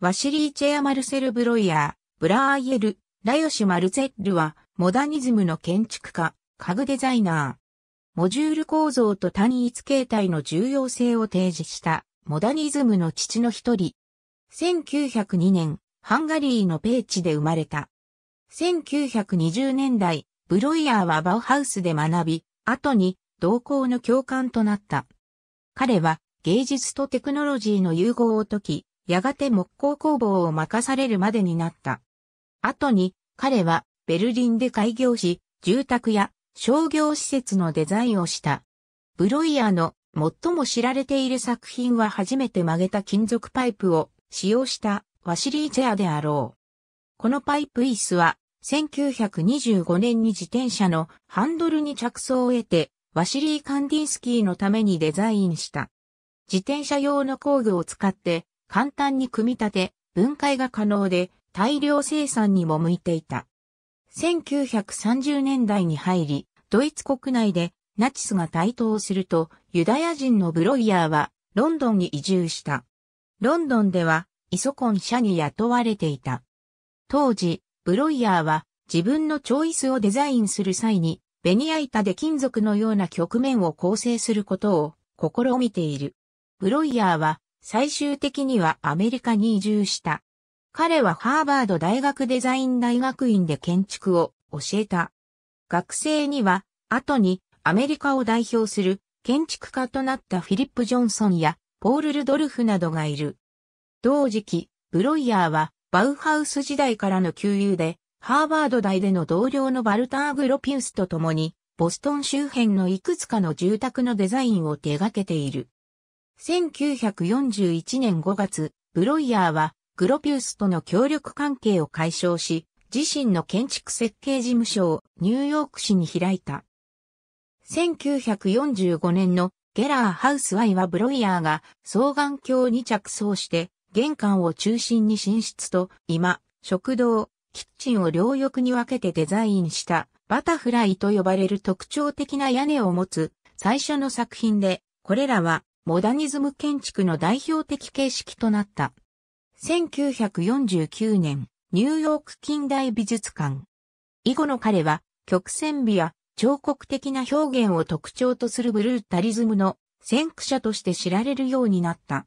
ワシリー・チェア・マルセル・ブロイヤー、ブラーイエル、ラヨシ・マルゼッルは、モダニズムの建築家、家具デザイナー。モジュール構造と単一形態の重要性を提示した、モダニズムの父の一人。1902年、ハンガリーのペーチで生まれた。1920年代、ブロイヤーはバウハウスで学び、後に同行の教官となった。彼は芸術とテクノロジーの融合を解き、やがて木工工房を任されるまでになった。後に、彼はベルリンで開業し、住宅や商業施設のデザインをした。ブロイヤーの最も知られている作品は初めて曲げた金属パイプを使用したワシリーチェアであろう。このパイプ椅子は1925年に自転車のハンドルに着想を得てワシリー・カンディンスキーのためにデザインした。自転車用の工具を使って簡単に組み立て、分解が可能で大量生産にも向いていた。1930年代に入り、ドイツ国内でナチスが台頭すると、ユダヤ人のブロイヤーはロンドンに移住した。ロンドンではイソコン社に雇われていた。当時、ブロイヤーは自分のチョイスをデザインする際に、ベニヤ板で金属のような局面を構成することを試みている。ブロイヤーは最終的にはアメリカに移住した。彼はハーバード大学デザイン大学院で建築を教えた。学生には、後にアメリカを代表する建築家となったフィリップ・ジョンソンやポール・ルドルフなどがいる。同時期、ブロイヤーはバウハウス時代からの旧友で、ハーバード大での同僚のバルター・グロピウスと共に、ボストン周辺のいくつかの住宅のデザインを手掛けている。1941年5月、ブロイヤーはグロピウスとの協力関係を解消し、自身の建築設計事務所をニューヨーク市に開いた。1945年のゲラーハウス Y はブロイヤーが双眼鏡に着想して玄関を中心に寝室と今、食堂、キッチンを両翼に分けてデザインしたバタフライと呼ばれる特徴的な屋根を持つ最初の作品で、これらはモダニズム建築の代表的形式となった。1949年、ニューヨーク近代美術館。以後の彼は、曲線美や彫刻的な表現を特徴とするブルータリズムの先駆者として知られるようになった。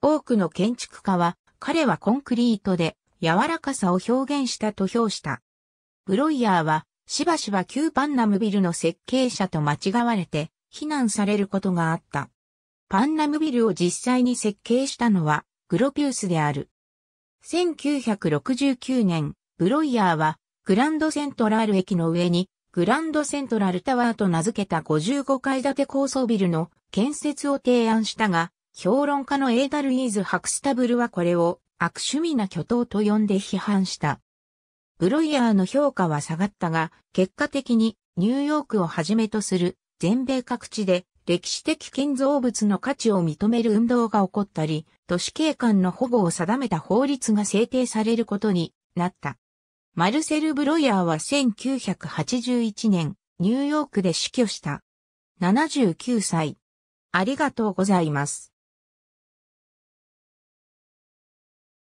多くの建築家は、彼はコンクリートで柔らかさを表現したと評した。ブロイヤーは、しばしば旧パンナムビルの設計者と間違われて、非難されることがあった。パンナムビルを実際に設計したのはグロピウスである。1969年、ブロイヤーはグランドセントラル駅の上にグランドセントラルタワーと名付けた55階建て高層ビルの建設を提案したが、評論家のエーダルイーズ・ハクスタブルはこれを悪趣味な巨頭と呼んで批判した。ブロイヤーの評価は下がったが、結果的にニューヨークをはじめとする全米各地で歴史的建造物の価値を認める運動が起こったり、都市景観の保護を定めた法律が制定されることになった。マルセル・ブロイヤーは1981年、ニューヨークで死去した。79歳。ありがとうございます。